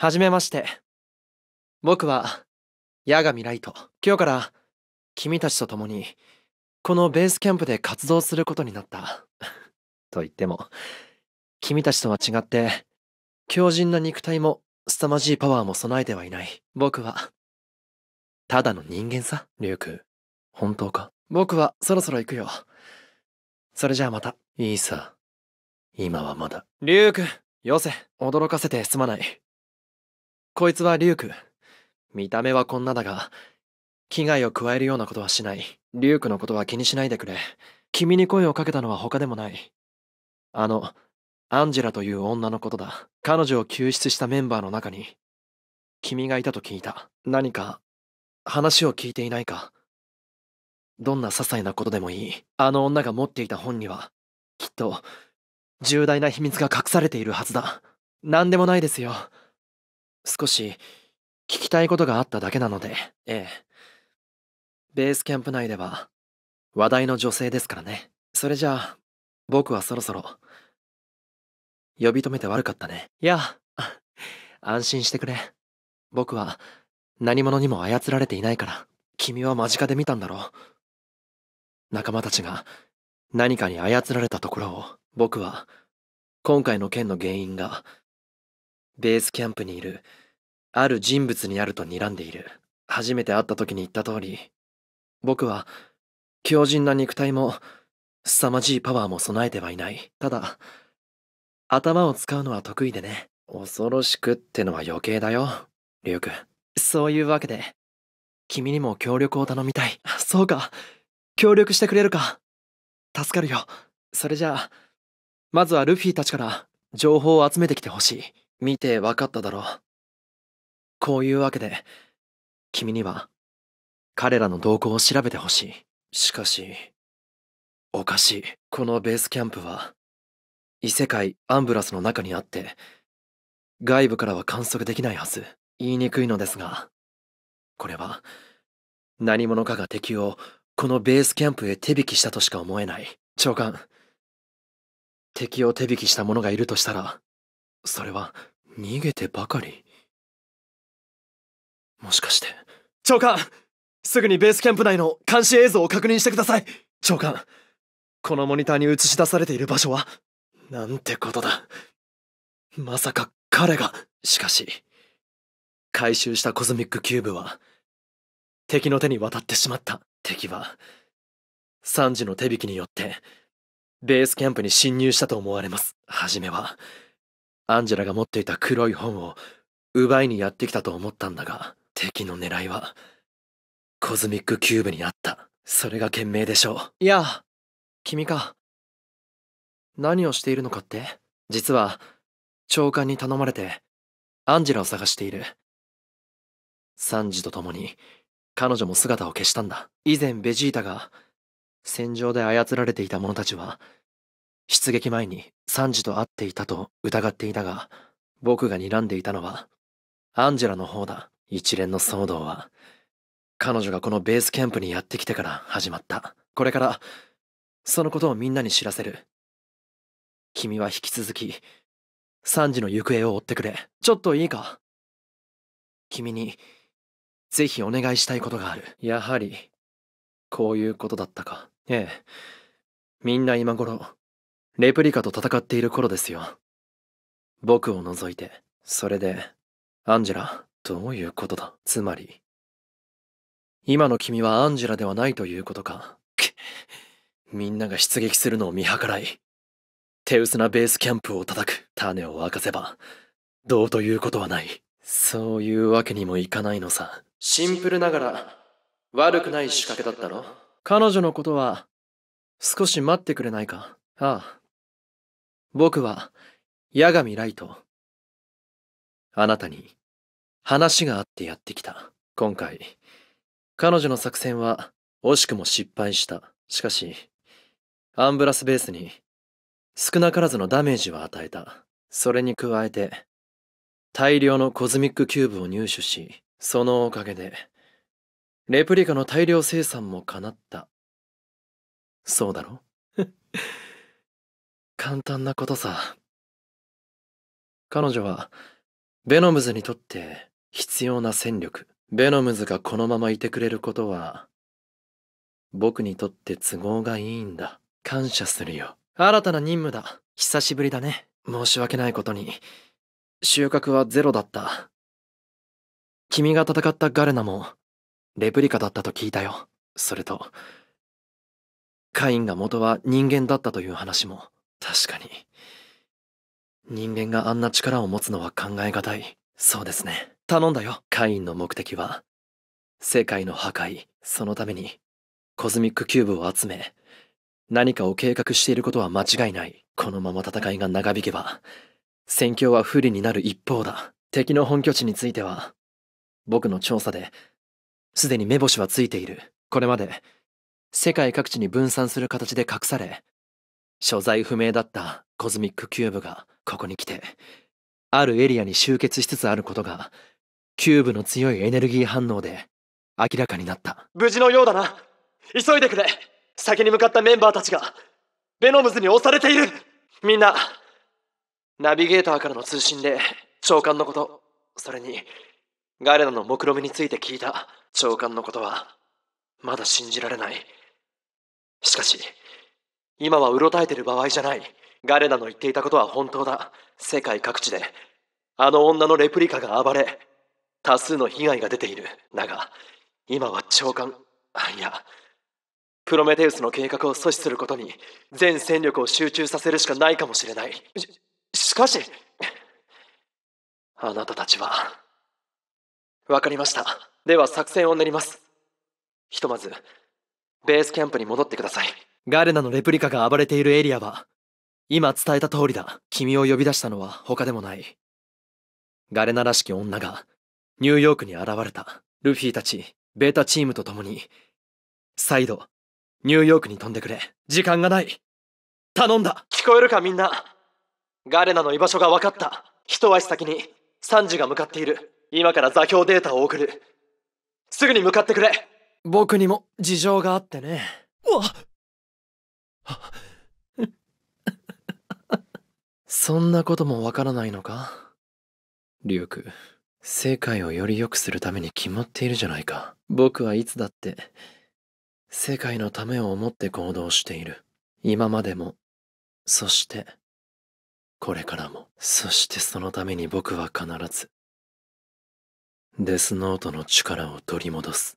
はじめまして。僕は、八神ライト。今日から、君たちと共に、このベースキャンプで活動することになった。と言っても、君たちとは違って、強靭な肉体も、凄まじいパワーも備えてはいない。僕は、ただの人間さ、リュウ君。本当か僕はそろそろ行くよ。それじゃあまた。いいさ。今はまだ。リュウ君、よせ。驚かせてすまない。こいつはリューク。見た目はこんなだが、危害を加えるようなことはしない。リュークのことは気にしないでくれ。君に声をかけたのは他でもない。あの、アンジェラという女のことだ。彼女を救出したメンバーの中に、君がいたと聞いた。何か、話を聞いていないか。どんな些細なことでもいい。あの女が持っていた本には、きっと、重大な秘密が隠されているはずだ。何でもないですよ。少し聞きたいことがあっただけなので、ええ。ベースキャンプ内では話題の女性ですからね。それじゃあ、僕はそろそろ、呼び止めて悪かったね。いや、安心してくれ。僕は何者にも操られていないから、君は間近で見たんだろう。仲間たちが何かに操られたところを、僕は今回の件の原因がベースキャンプにいる、ある人物にあると睨んでいる。初めて会った時に言った通り、僕は、強靭な肉体も、凄まじいパワーも備えてはいない。ただ、頭を使うのは得意でね。恐ろしくってのは余計だよ、リュウ君。そういうわけで、君にも協力を頼みたい。そうか、協力してくれるか。助かるよ。それじゃあ、まずはルフィたちから情報を集めてきてほしい。見て分かっただろう。こういうわけで、君には、彼らの動向を調べてほしい。しかし、おかしい。このベースキャンプは、異世界アンブラスの中にあって、外部からは観測できないはず。言いにくいのですが、これは、何者かが敵をこのベースキャンプへ手引きしたとしか思えない。長官、敵を手引きした者がいるとしたら、それは逃げてばかりもしかして長官すぐにベースキャンプ内の監視映像を確認してください長官このモニターに映し出されている場所はなんてことだまさか彼がしかし回収したコズミックキューブは敵の手に渡ってしまった敵はサンジの手引きによってベースキャンプに侵入したと思われます初めはアンジェラが持っていた黒い本を奪いにやってきたと思ったんだが、敵の狙いは、コズミックキューブにあった。それが賢明でしょう。いや、君か。何をしているのかって実は、長官に頼まれて、アンジェラを探している。サンジと共に、彼女も姿を消したんだ。以前ベジータが、戦場で操られていた者たちは、出撃前にサンジと会っていたと疑っていたが、僕が睨んでいたのは、アンジェラの方だ。一連の騒動は、彼女がこのベースキャンプにやってきてから始まった。これから、そのことをみんなに知らせる。君は引き続き、サンジの行方を追ってくれ。ちょっといいか君に、ぜひお願いしたいことがある。やはり、こういうことだったか。ええ。みんな今頃、レプリカと戦っている頃ですよ。僕を除いて、それで、アンジェラ、どういうことだつまり、今の君はアンジェラではないということか。みんなが出撃するのを見計らい、手薄なベースキャンプを叩く種を沸かせば、どうということはない。そういうわけにもいかないのさ。シンプルながら、悪くない仕掛けだったろ彼女のことは、少し待ってくれないかああ、僕は、八神ライト。あなたに、話があってやってきた。今回、彼女の作戦は、惜しくも失敗した。しかし、アンブラスベースに、少なからずのダメージは与えた。それに加えて、大量のコズミックキューブを入手し、そのおかげで、レプリカの大量生産も叶った。そうだろ 簡単なことさ。彼女は、ベノムズにとって必要な戦力、ベノムズがこのままいてくれることは、僕にとって都合がいいんだ。感謝するよ。新たな任務だ。久しぶりだね。申し訳ないことに、収穫はゼロだった。君が戦ったガルナも、レプリカだったと聞いたよ。それと、カインが元は人間だったという話も。確かに。人間があんな力を持つのは考え難い。そうですね。頼んだよ。カインの目的は、世界の破壊。そのために、コズミックキューブを集め、何かを計画していることは間違いない。このまま戦いが長引けば、戦況は不利になる一方だ。敵の本拠地については、僕の調査で、すでに目星はついている。これまで、世界各地に分散する形で隠され、所在不明だったコズミックキューブがここに来て、あるエリアに集結しつつあることが、キューブの強いエネルギー反応で明らかになった。無事のようだな。急いでくれ。先に向かったメンバーたちが、ベノムズに押されている。みんな、ナビゲーターからの通信で、長官のこと、それに、ガレナの目論見について聞いた長官のことは、まだ信じられない。しかし、今はうろたえてる場合じゃない。ガレナの言っていたことは本当だ。世界各地で、あの女のレプリカが暴れ、多数の被害が出ている。だが、今は長官、いや、プロメテウスの計画を阻止することに、全戦力を集中させるしかないかもしれない。し、しかし、あなたたちは。わかりました。では作戦を練ります。ひとまず、ベースキャンプに戻ってください。ガレナのレプリカが暴れているエリアは、今伝えた通りだ。君を呼び出したのは他でもない。ガレナらしき女が、ニューヨークに現れた。ルフィたち、ベータチームと共に、再度、ニューヨークに飛んでくれ。時間がない。頼んだ聞こえるかみんなガレナの居場所が分かった。一足先に、サンジが向かっている。今から座標データを送る。すぐに向かってくれ僕にも事情があってね。わっそんなこともわからないのかリュウク、世界をより良くするために決まっているじゃないか。僕はいつだって、世界のためを思って行動している。今までも、そして、これからも、そしてそのために僕は必ず、デスノートの力を取り戻す。